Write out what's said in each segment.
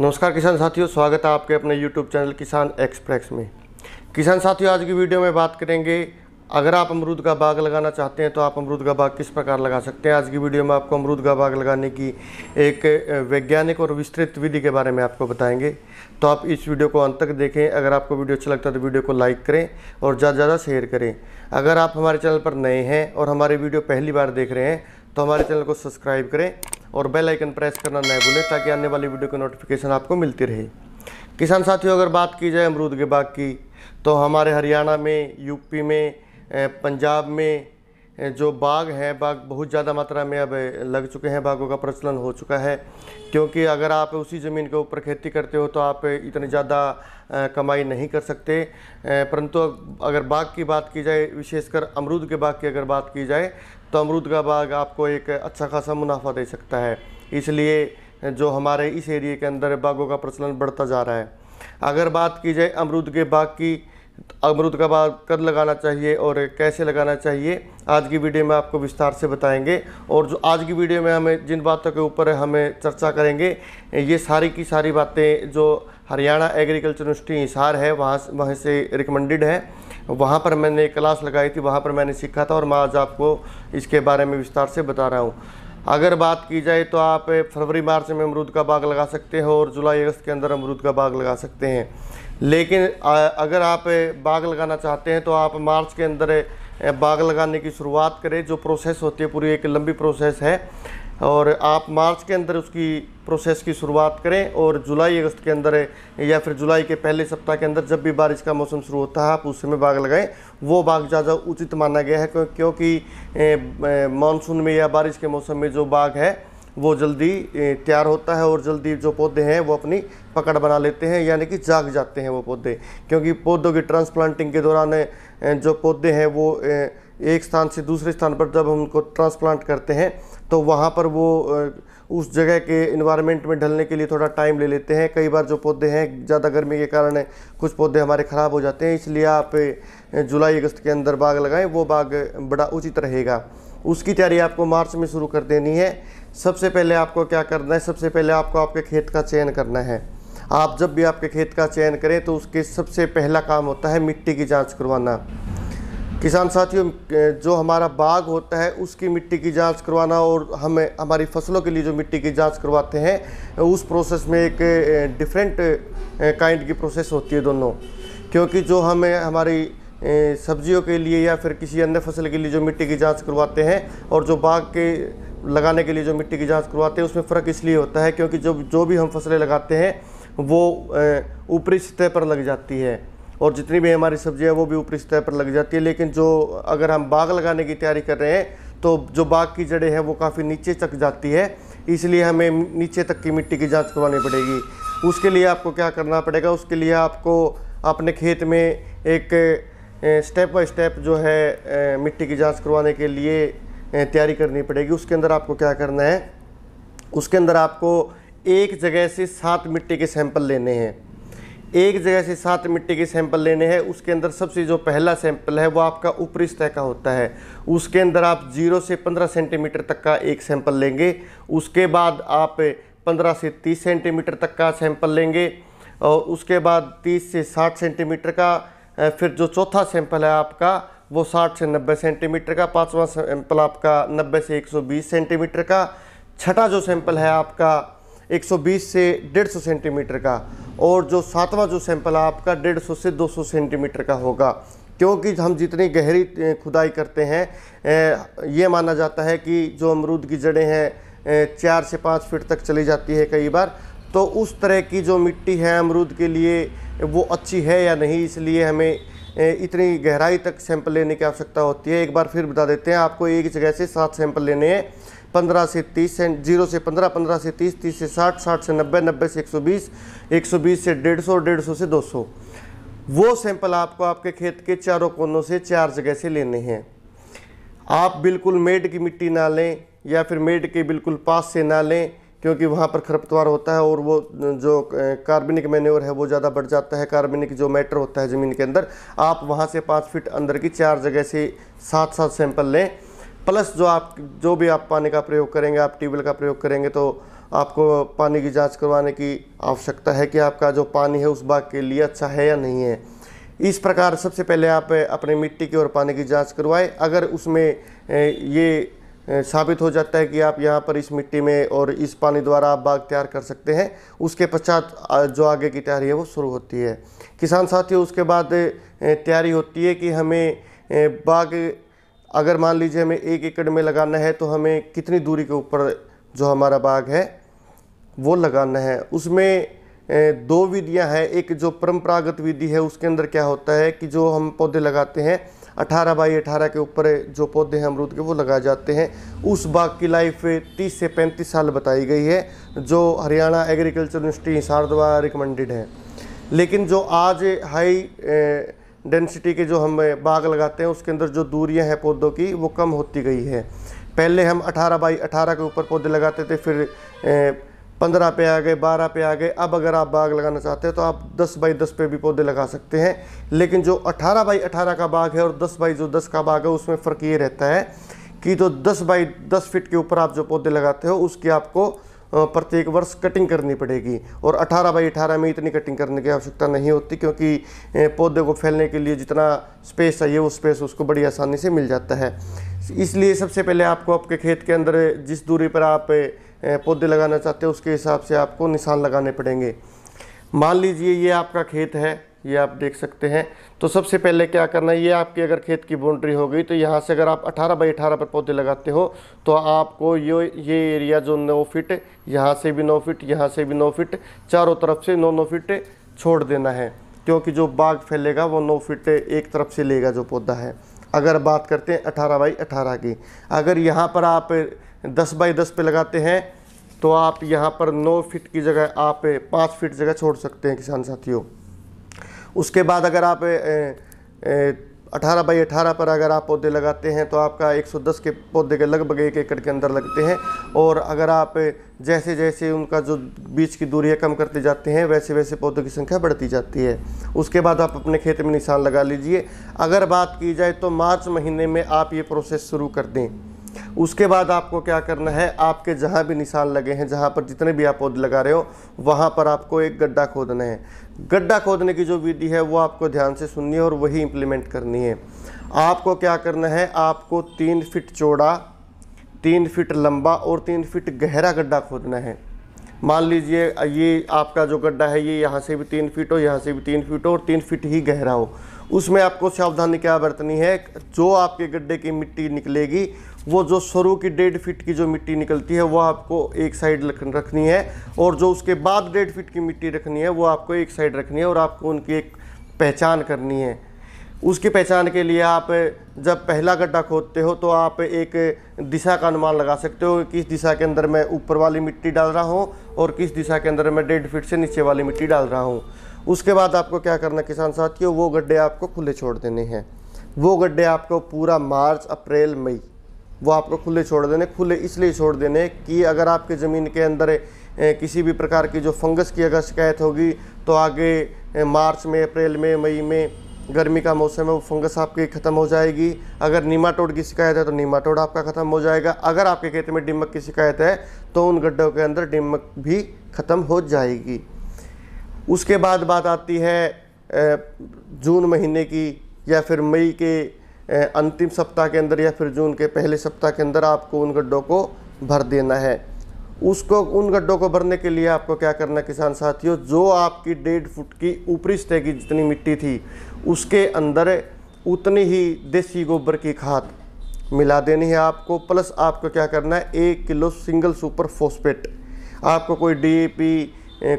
नमस्कार किसान साथियों स्वागत है आपके अपने यूट्यूब चैनल किसान एक्सप्रेस में किसान साथियों आज की वीडियो में बात करेंगे अगर आप अमरूद का बाग लगाना चाहते हैं तो आप अमरूद का बाग किस प्रकार लगा सकते हैं आज की वीडियो में आपको अमरूद का बाग लगाने की एक वैज्ञानिक और विस्तृत विधि के बारे में आपको बताएंगे तो आप इस वीडियो को अंत तक देखें अगर आपको वीडियो अच्छा लगता है तो वीडियो को लाइक करें और ज़्यादा ज़्यादा शेयर करें अगर आप हमारे चैनल पर नए हैं और हमारे वीडियो पहली बार देख रहे हैं तो हमारे चैनल को सब्सक्राइब करें और बेल आइकन प्रेस करना न भूलें ताकि आने वाली वीडियो की नोटिफिकेशन आपको मिलती रहे किसान साथियों अगर बात की जाए अमरूद के बाग की तो हमारे हरियाणा में यूपी में पंजाब में जो बाग हैं बाग बहुत ज़्यादा मात्रा में अब लग चुके हैं बागों का प्रचलन हो चुका है क्योंकि अगर आप उसी ज़मीन के ऊपर खेती करते हो तो आप इतनी ज़्यादा कमाई नहीं कर सकते परंतु अगर बाग की बात की जाए विशेषकर अमरूद के बाग की अगर बात की जाए तो अमरूद का बाग आपको एक अच्छा खासा मुनाफा दे सकता है इसलिए जो हमारे इस एरिए के अंदर बागों का प्रचलन बढ़ता जा रहा है अगर बात की जाए अमरूद के बाग की तो अमरूद का बाग कब लगाना चाहिए और कैसे लगाना चाहिए आज की वीडियो में आपको विस्तार से बताएंगे और जो आज की वीडियो में हमें जिन बातों के ऊपर हमें चर्चा करेंगे ये सारी की सारी बातें जो हरियाणा एग्रीकल्चर यूनिवर्सिटी हिसार है वहाँ वहाँ से रिकमेंडेड है वहाँ पर मैंने एक क्लास लगाई थी वहाँ पर मैंने सीखा था और मैं आज आपको इसके बारे में विस्तार से बता रहा हूँ अगर बात की जाए तो आप फरवरी मार्च में अमरूद का बाग लगा सकते हैं और जुलाई अगस्त के अंदर अमरूद का बाग लगा सकते हैं लेकिन अगर आप बाग लगाना चाहते हैं तो आप मार्च के अंदर बाग लगाने की शुरुआत करें जो प्रोसेस होती है पूरी एक लंबी प्रोसेस है और आप मार्च के अंदर उसकी प्रोसेस की शुरुआत करें और जुलाई अगस्त के अंदर या फिर जुलाई के पहले सप्ताह के अंदर जब भी बारिश का मौसम शुरू होता है आप उस समय बाग लगाएं वो बाग ज़्यादा उचित माना गया है क्योंकि मानसून में या बारिश के मौसम में जो बाग है वो जल्दी तैयार होता है और जल्दी जो पौधे हैं वो अपनी पकड़ बना लेते हैं यानी कि जाग जाते हैं वो पौधे क्योंकि पौधों की ट्रांसप्लांटिंग के दौरान जो पौधे हैं वो एक स्थान से दूसरे स्थान पर जब हम उनको ट्रांसप्लांट करते हैं तो वहाँ पर वो उस जगह के इन्वायरमेंट में ढलने के लिए थोड़ा टाइम ले लेते हैं कई बार जो पौधे हैं ज़्यादा गर्मी के कारण कुछ पौधे हमारे ख़राब हो जाते हैं इसलिए आप जुलाई अगस्त के अंदर बाग लगाएं वो बाग बड़ा उचित रहेगा उसकी तैयारी आपको मार्च में शुरू कर देनी है सबसे पहले आपको क्या करना है सबसे पहले आपको आपके खेत का चयन करना है आप जब भी आपके खेत का चयन करें तो उसके सबसे पहला काम होता है मिट्टी की जांच करवाना किसान साथियों जो हमारा बाग होता है उसकी मिट्टी की जांच करवाना और हमें हमारी फसलों के लिए जो मिट्टी की जांच करवाते हैं उस प्रोसेस में एक डिफरेंट काइंड की प्रोसेस होती है दोनों क्योंकि जो हमें हमारी सब्जियों के लिए या फिर किसी अन्य फसल के लिए जो मिट्टी की जांच करवाते हैं और जो बाग के लगाने के लिए जो मिट्टी की जाँच करवाते हैं उसमें फ़र्क इसलिए होता है क्योंकि जो जो भी हम फसलें लगाते हैं वो ऊपरी सतह पर लग जाती है और जितनी भी हमारी सब्जियां वो भी ऊपरी सतह पर लग जाती है लेकिन जो अगर हम बाग लगाने की तैयारी कर रहे हैं तो जो बाग की जड़ें हैं वो काफ़ी नीचे तक जाती है इसलिए हमें नीचे तक की मिट्टी की जाँच करवानी पड़ेगी उसके लिए आपको क्या करना पड़ेगा उसके लिए आपको अपने खेत में एक स्टेप बाय स्टेप जो है मिट्टी की जाँच करवाने के लिए तैयारी करनी पड़ेगी उसके अंदर आपको क्या करना है उसके अंदर आपको एक जगह से सात मिट्टी के सैंपल लेने हैं एक जगह से सात मिट्टी के सैंपल लेने हैं उसके अंदर सबसे जो पहला सैंपल है वो आपका ऊपरी सतह का होता है उसके अंदर आप जीरो से पंद्रह सेंटीमीटर तक का एक सैंपल लेंगे उसके बाद आप पंद्रह से तीस सेंटीमीटर तक का सैंपल लेंगे और उसके बाद तीस से साठ सेंटीमीटर का फिर जो चौथा सैंपल है आपका वो साठ से नब्बे सेंटीमीटर का पाँचवा सैंपल आपका नब्बे से एक सेंटीमीटर का छठा जो सैंपल है आपका 120 से 150 सेंटीमीटर का और जो सातवां जो सैंपल है आपका 150 से 200 सेंटीमीटर का होगा क्योंकि हम जितनी गहरी खुदाई करते हैं ये माना जाता है कि जो अमरूद की जड़ें हैं चार से पाँच फीट तक चली जाती है कई बार तो उस तरह की जो मिट्टी है अमरूद के लिए वो अच्छी है या नहीं इसलिए हमें इतनी गहराई तक सैंपल लेने की आवश्यकता होती है एक बार फिर बता देते हैं आपको एक जगह से सात सैंपल लेने हैं पंद्रह से तीस जीरो से पंद्रह पंद्रह से तीस तीस से साठ साठ से नब्बे नब्बे से एक सौ बीस एक सौ बीस से डेढ़ सौ डेढ़ सौ से दो सौ वो सैंपल आपको आपके खेत के चारों कोनों से चार जगह से लेने हैं आप बिल्कुल मेड की मिट्टी ना लें या फिर मेड के बिल्कुल पास से ना लें क्योंकि वहाँ पर खरपतवार होता है और वो जो कार्बनिक मैन्योर है वो ज़्यादा बढ़ जाता है कार्बनिक जो मैटर होता है ज़मीन के अंदर आप वहाँ से पाँच फीट अंदर की चार जगह से सात सात सैंपल लें प्लस जो आप जो भी आप पानी का प्रयोग करेंगे आप ट्यूबवेल का प्रयोग करेंगे तो आपको पानी की जाँच करवाने की आवश्यकता है कि आपका जो पानी है उस बाग के लिए अच्छा है या नहीं है इस प्रकार सबसे पहले आप अपने मिट्टी की और पानी की जांच करवाएं अगर उसमें ये साबित हो जाता है कि आप यहाँ पर इस मिट्टी में और इस पानी द्वारा आप बाग तैयार कर सकते हैं उसके पश्चात जो आगे की तैयारी है वो शुरू होती है किसान साथियों उसके बाद तैयारी होती है कि हमें बाग अगर मान लीजिए हमें एक एकड़ में लगाना है तो हमें कितनी दूरी के ऊपर जो हमारा बाग है वो लगाना है उसमें दो विधियाँ हैं एक जो परम्परागत विधि है उसके अंदर क्या होता है कि जो हम पौधे लगाते हैं अठारह बाई अठारह के ऊपर जो पौधे हैं अमरूद के वो लगाए जाते हैं उस बाग की लाइफ तीस से पैंतीस साल बताई गई है जो हरियाणा एग्रीकल्चर यूनिवर्सिटी हिसार द्वारा रिकमेंडेड है लेकिन जो आज हाई डेंसिटी के जो हम बाग लगाते हैं उसके अंदर जो दूरियां हैं पौधों की वो कम होती गई है पहले हम 18 बाई 18 के ऊपर पौधे लगाते थे फिर पंद्रह पे आ गए बारह पे आ गए अब अगर आप बाग लगाना चाहते हैं तो आप दस बाई दस पे भी पौधे लगा सकते हैं लेकिन जो अठारह बाई अठारह का बाग है और दस बाई जो दस का बाग है उसमें फ़र्क ये रहता है कि जो दस बाई दस फिट के ऊपर आप जो पौधे लगाते हो उसकी आपको प्रत्येक वर्ष कटिंग करनी पड़ेगी और 18 बाई 18 में इतनी कटिंग करने की आवश्यकता नहीं होती क्योंकि पौधे को फैलने के लिए जितना स्पेस चाहिए वो स्पेस उसको बड़ी आसानी से मिल जाता है इसलिए सबसे पहले आपको आपके खेत के अंदर जिस दूरी पर आप पौधे लगाना चाहते हो उसके हिसाब से आपको निशान लगाने पड़ेंगे मान लीजिए ये आपका खेत है ये आप देख सकते हैं तो सबसे पहले क्या करना है ये आपकी अगर खेत की बाउंड्री हो गई तो यहाँ से अगर आप 18 बाई 18 पर पौधे लगाते हो तो आपको ये ये एरिया जो नौ फिट यहाँ से भी नौ फिट यहाँ से भी नौ फिट चारों तरफ से नौ नौ फिट छोड़ देना है क्योंकि जो बाग फैलेगा वो नौ फिट एक तरफ से लेगा जो पौधा है अगर बात करते हैं अठारह बाई अठारह की अगर यहाँ पर आप दस बाई दस पे लगाते हैं तो आप यहाँ पर नौ फीट की जगह आप पाँच फीट जगह छोड़ सकते हैं किसान साथियों उसके बाद अगर आप अठारह बाई अठारह पर अगर आप पौधे लगाते हैं तो आपका 110 के पौधे के लगभग एक एकड़ के अंदर लगते हैं और अगर आप जैसे जैसे उनका जो बीच की दूरी है कम करते जाते हैं वैसे वैसे पौधों की संख्या बढ़ती जाती है उसके बाद आप अपने खेत में निशान लगा लीजिए अगर बात की जाए तो मार्च महीने में आप ये प्रोसेस शुरू कर दें उसके बाद आपको क्या करना है आपके जहाँ भी निशान लगे हैं जहाँ पर जितने भी आप पौधे लगा रहे हो वहाँ पर आपको एक गड्ढा खोदना है गड्ढा खोदने की जो विधि है वो आपको ध्यान से सुननी है और वही इम्प्लीमेंट करनी है आपको क्या करना है आपको तीन फिट चौड़ा तीन फिट लंबा और तीन फिट गहरा गड्ढा खोदना है मान लीजिए ये आपका जो गड्ढा है ये यहाँ से भी तीन फीट हो यहाँ से भी तीन फीट हो और तीन फीट ही गहरा हो उसमें आपको सावधानी क्या बरतनी है जो आपके गड्ढे की मिट्टी निकलेगी वो जो शुरू की डेढ़ फीट की जो मिट्टी निकलती है वो आपको एक साइड रखनी है और जो उसके बाद डेढ़ फीट की मिट्टी रखनी है वो आपको एक साइड रखनी है और आपको उनकी एक पहचान करनी है उसकी पहचान के लिए आप जब पहला गड्ढा खोदते हो तो आप एक दिशा का अनुमान लगा सकते हो किस दिशा के अंदर मैं ऊपर वाली मिट्टी डाल रहा हूँ और किस दिशा के अंदर मैं डेढ़ फीट से नीचे वाली मिट्टी डाल रहा हूँ उसके बाद आपको क्या करना किसान साथियों वो गड्ढे आपको खुले छोड़ देने हैं वो गड्ढे आपको पूरा मार्च अप्रैल मई वो आपको खुले छोड़ देने खुले इसलिए छोड़ देने कि अगर आपके ज़मीन के अंदर किसी भी प्रकार की जो फंगस की अगर शिकायत होगी तो आगे मार्च में अप्रैल में मई में गर्मी का मौसम है वो फंगस आपकी ख़त्म हो जाएगी अगर नीमाटोड की शिकायत है तो नीमाटोड आपका ख़त्म हो जाएगा अगर आपके खेत में डिमक की शिकायत है तो उन गड्ढों के अंदर डिमक भी ख़त्म हो जाएगी उसके बाद बात आती है जून महीने की या फिर मई के अंतिम सप्ताह के अंदर या फिर जून के पहले सप्ताह के अंदर आपको उन गड्ढों को भर देना है उसको उन गड्ढों को भरने के लिए आपको क्या करना किसान साथियों जो आपकी डेढ़ फुट की ऊपरी स्तर की जितनी मिट्टी थी उसके अंदर उतनी ही देसी गोबर की खाद मिला देनी है आपको प्लस आपको क्या करना है एक किलो सिंगल सुपर फोस्पेट आपको कोई डीएपी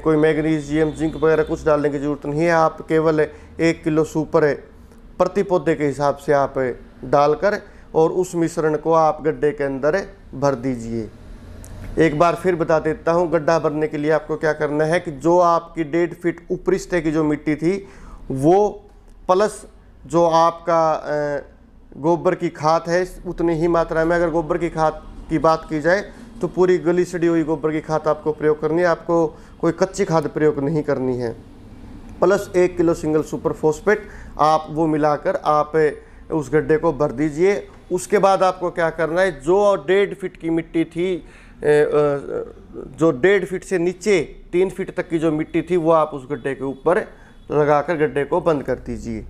कोई मैग्नीशियम जिंक वगैरह कुछ डालने की ज़रूरत नहीं है आप केवल एक किलो सुपर प्रति पौधे के हिसाब से आप डालकर और उस मिश्रण को आप गड्ढे के अंदर भर दीजिए एक बार फिर बता देता हूँ गड्ढा भरने के लिए आपको क्या करना है कि जो आपकी डेढ़ फिट ऊपरी स्टे की जो मिट्टी थी वो प्लस जो आपका गोबर की खाद है उतनी ही मात्रा में अगर गोबर की खाद की बात की जाए तो पूरी गली सड़ी हुई गोबर की खाद आपको प्रयोग करनी है आपको कोई कच्ची खाद प्रयोग नहीं करनी है प्लस एक किलो सिंगल सुपर फोस्पेट आप वो मिलाकर आप उस गड्ढे को भर दीजिए उसके बाद आपको क्या करना है जो डेढ़ फिट की मिट्टी थी जो डेढ़ फीट से नीचे तीन फीट तक की जो मिट्टी थी वो आप उस गड्ढे के ऊपर लगाकर गड्ढे को बंद कर दीजिए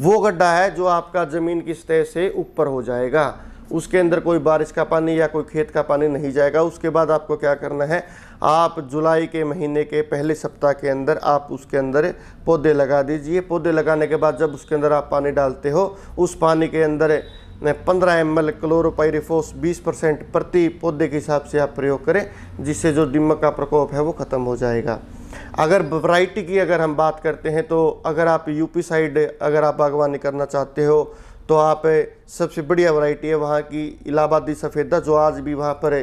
वो गड्ढा है जो आपका ज़मीन की सतह से ऊपर हो जाएगा उसके अंदर कोई बारिश का पानी या कोई खेत का पानी नहीं जाएगा उसके बाद आपको क्या करना है आप जुलाई के महीने के पहले सप्ताह के अंदर आप उसके अंदर पौधे लगा दीजिए पौधे लगाने के बाद जब उसके अंदर आप पानी डालते हो उस पानी के अंदर पंद्रह एम एल क्लोरोपाइरिफोस बीस परसेंट प्रति पौधे के हिसाब से आप प्रयोग करें जिससे जो दिमक का प्रकोप है वो ख़त्म हो जाएगा अगर वैरायटी की अगर हम बात करते हैं तो अगर आप यूपी साइड अगर आप बागवानी करना चाहते हो तो आप सबसे बढ़िया वैरायटी है वहाँ की इलाहाबादी सफ़ेदा जो आज भी वहाँ पर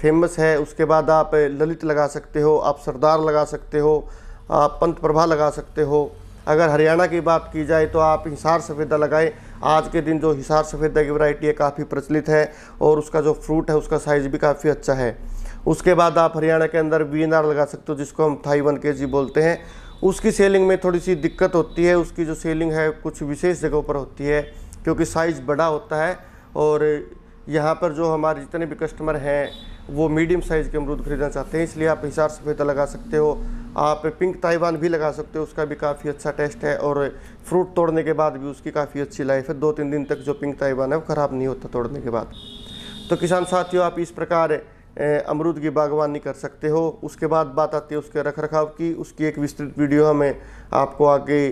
फेमस है उसके बाद आप ललित लगा सकते हो आप सरदार लगा सकते हो आप पंत प्रभा लगा सकते हो अगर हरियाणा की बात की जाए तो आप हिसार सफ़ेदा लगाएं आज के दिन जो हिसार सफ़ेदा की वैरायटी है काफ़ी प्रचलित है और उसका जो फ्रूट है उसका साइज़ भी काफ़ी अच्छा है उसके बाद आप हरियाणा के अंदर वी लगा सकते हो जिसको हम थाई वन के बोलते हैं उसकी सेलिंग में थोड़ी सी दिक्कत होती है उसकी जो सेलिंग है कुछ विशेष जगहों पर होती है क्योंकि साइज़ बड़ा होता है और यहाँ पर जो हमारे जितने भी कस्टमर हैं वो मीडियम साइज़ के अमरूद खरीदना चाहते हैं इसलिए आप हिसार सफ़ेदा लगा सकते हो आप पिंक ताइवान भी लगा सकते हो उसका भी काफ़ी अच्छा टेस्ट है और फ्रूट तोड़ने के बाद भी उसकी काफ़ी अच्छी लाइफ है दो तीन दिन तक जो पिंक ताइवान है वो ख़राब नहीं होता तोड़ने के बाद तो किसान साथियों आप इस प्रकार अमरूद की बागवानी कर सकते हो उसके बाद बात आती है उसके रख रखाव की उसकी एक विस्तृत वीडियो हमें आपको आगे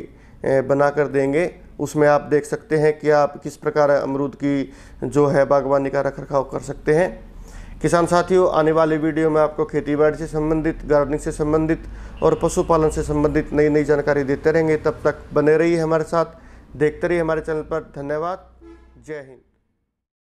बना कर देंगे उसमें आप देख सकते हैं कि आप किस प्रकार अमरूद की जो है बागवानी का रख रखाव कर सकते हैं किसान साथियों आने वाले वीडियो में आपको खेतीबाड़ी से संबंधित गार्डनिंग से संबंधित और पशुपालन से संबंधित नई नई जानकारी देते रहेंगे तब तक बने रहिए हमारे साथ देखते रहिए हमारे चैनल पर धन्यवाद जय हिंद